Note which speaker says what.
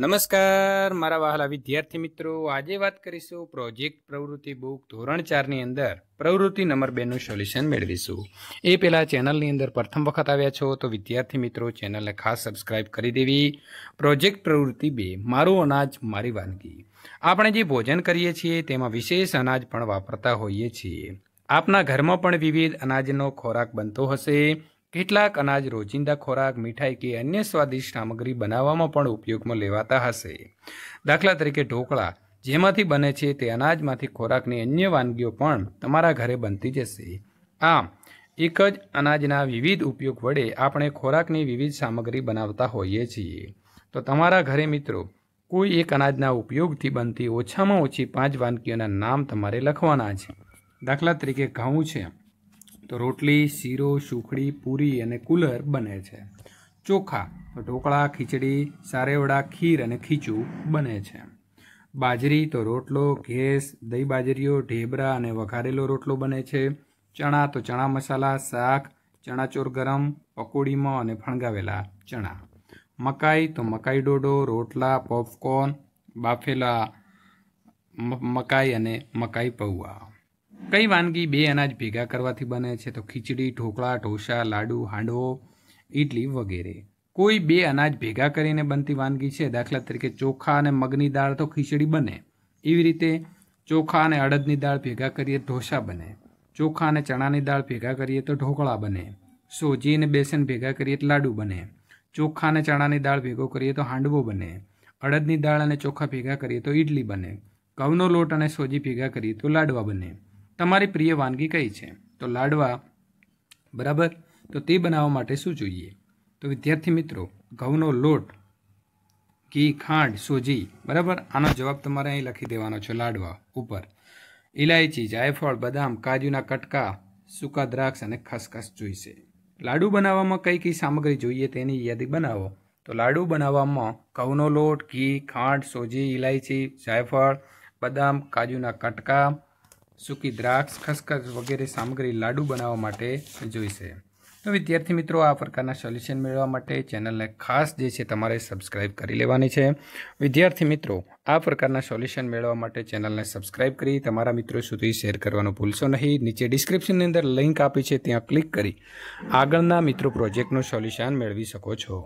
Speaker 1: નમસ્કાર મારા વહાલા વિદ્યાર્થી મિત્રો આજે વાત કરીશું પ્રોજેક્ટ પ્રવૃત્તિ બુક ધોરણ ચારની અંદર પ્રવૃત્તિ નંબર બેનું સોલ્યુશન મેળવીશું એ પહેલાં ચેનલની અંદર પ્રથમ વખત આવ્યા છો તો વિદ્યાર્થી મિત્રો ચેનલને ખાસ સબસ્ક્રાઇબ કરી દેવી પ્રોજેક્ટ પ્રવૃત્તિ બે મારું અનાજ મારી વાનગી આપણે જે ભોજન કરીએ છીએ તેમાં વિશેષ અનાજ પણ વાપરતા હોઈએ છીએ આપના ઘરમાં પણ વિવિધ અનાજનો ખોરાક બનતો હશે કેટલાક અનાજ રોજિંદા ખોરાક મીઠાઈ કે અન્ય સ્વાદિષ્ટ સામગ્રી બનાવવામાં પણ ઉપયોગમાં લેવાતા હશે દાખલા તરીકે ઢોકળા જેમાંથી બને છે તે અનાજમાંથી ખોરાકની અન્ય વાનગીઓ પણ તમારા ઘરે બનતી જશે આમ એક જ અનાજના વિવિધ ઉપયોગ વડે આપણે ખોરાકની વિવિધ સામગ્રી બનાવતા હોઈએ છીએ તો તમારા ઘરે મિત્રો કોઈ એક અનાજના ઉપયોગથી બનતી ઓછામાં ઓછી પાંચ વાનગીઓના નામ તમારે લખવાના છે દાખલા તરીકે ઘઉં છે તો રોટલી શીરો સુખડી પૂરી અને કુલર બને છે ચોખા તો ઢોકળા ખીચડી સારેવડા ખીર અને ખીચું બને છે બાજરી તો રોટલો ઘેસ દહીં બાજરીઓ ઢેબરા અને વઘારેલો રોટલો બને છે ચણા તો ચણા મસાલા શાક ચણાચોર ગરમ પકોડીમાં અને ફણગાવેલા ચણા મકાઈ તો મકાઈ ડોડો રોટલા પોપકોર્ન બાફેલા મકાઈ અને મકાઈ પૌવા કઈ વાનગી બે અનાજ ભેગા કરવાથી બને છે તો ખીચડી ઢોકળા ઢોસા લાડુ હાંડવો ઇડલી વગેરે કોઈ બે અનાજ ભેગા કરીને બનતી વાનગી છે દાખલા તરીકે ચોખા અને મગની દાળ તો ખીચડી બને એવી રીતે ચોખા અને અડદની દાળ ભેગા કરીએ ઢોસા બને ચોખા અને ચણાની દાળ ભેગા કરીએ તો ઢોકળા બને સોજી અને બેસન ભેગા કરીએ તો લાડુ બને ચોખા અને ચણાની દાળ ભેગો કરીએ તો હાંડવો બને અડદની દાળ અને ચોખા ભેગા કરીએ તો ઇડલી બને ઘઉંનો લોટ અને સોજી ભેગા કરીએ તો લાડવા બને તમારી પ્રિય વાનગી કઈ છે તો લાડવા બરાબર તો તે બનાવવા માટે શું જોઈએ તો વિદ્યાર્થી મિત્રો ઘઉંનો લોટ ઘી ખાંડ સોજી બરાબર આનો જવાબ તમારે અહીં લખી દેવાનો છે લાડવા ઉપર ઇલાયચી જાયફળ બદામ કાજુના કટકા સૂકા દ્રાક્ષ અને ખસખસ જોઈશે લાડુ બનાવવામાં કઈ કઈ સામગ્રી જોઈએ તેની યાદી બનાવો તો લાડુ બનાવવામાં ઘઉંનો લોટ ઘી ખાંડ સોજી ઇલાયચી જાયફળ બદામ કાજુના કટકા સૂકી દ્રાક્ષ ખસખસ વગેરે સામગ્રી લાડુ બનાવવા માટે જોઈશે તો વિદ્યાર્થી મિત્રો આ પ્રકારના સોલ્યુશન મેળવવા માટે ચેનલને ખાસ જે છે તમારે સબસ્ક્રાઇબ કરી લેવાની છે વિદ્યાર્થી મિત્રો આ પ્રકારના સોલ્યુશન મેળવવા માટે ચેનલને સબસ્ક્રાઇબ કરી તમારા મિત્રો સુધી શેર કરવાનું ભૂલશો નહીં નીચે ડિસ્ક્રિપ્શનની અંદર લિંક આપી છે ત્યાં ક્લિક કરી આગળના મિત્રો પ્રોજેક્ટનું સોલ્યુશન મેળવી શકો છો